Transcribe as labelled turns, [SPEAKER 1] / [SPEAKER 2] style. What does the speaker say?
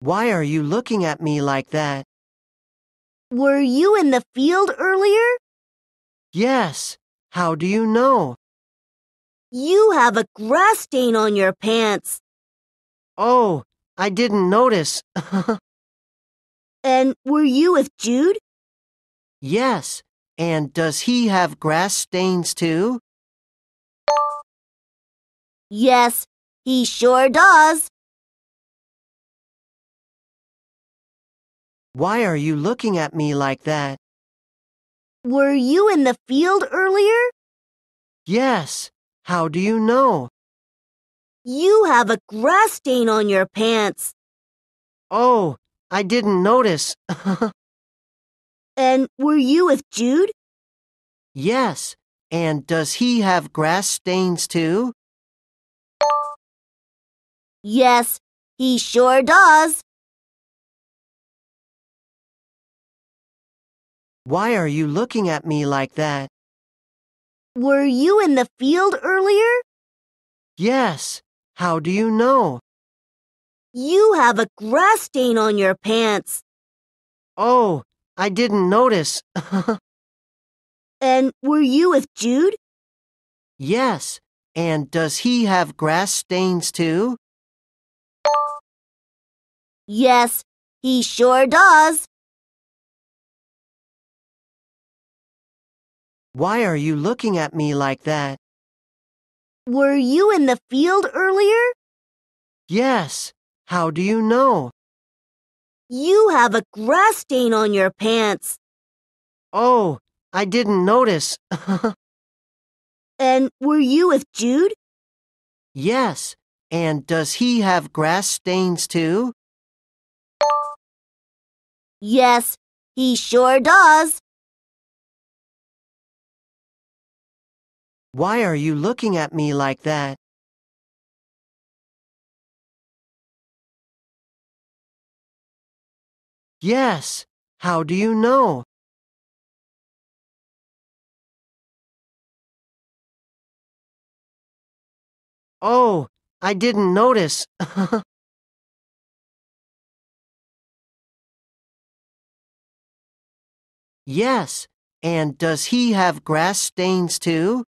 [SPEAKER 1] Why are you looking at me like that? Were you in the field earlier? Yes. How do you know? You have a grass stain on your pants. Oh, I didn't notice. and were you with Jude? Yes. And does he have grass stains too? Yes, he sure does. Why are you looking at me like that? Were you in the field earlier? Yes. How do you know? You have a grass stain on your pants. Oh, I didn't notice. and were you with Jude? Yes. And does he have grass stains too? Yes, he sure does. Why are you looking at me like that? Were you in the field earlier? Yes. How do you know? You have a grass stain on your pants. Oh, I didn't notice. and were you with Jude? Yes. And does he have grass stains too? Yes, he sure does. Why are you looking at me like that? Were you in the field earlier? Yes. How do you know? You have a grass stain on your pants. Oh, I didn't notice. and were you with Jude? Yes. And does he have grass stains too? Yes, he sure does. Why are you looking at me like that? Yes, how do you know? Oh, I didn't notice. yes, and does he have grass stains too?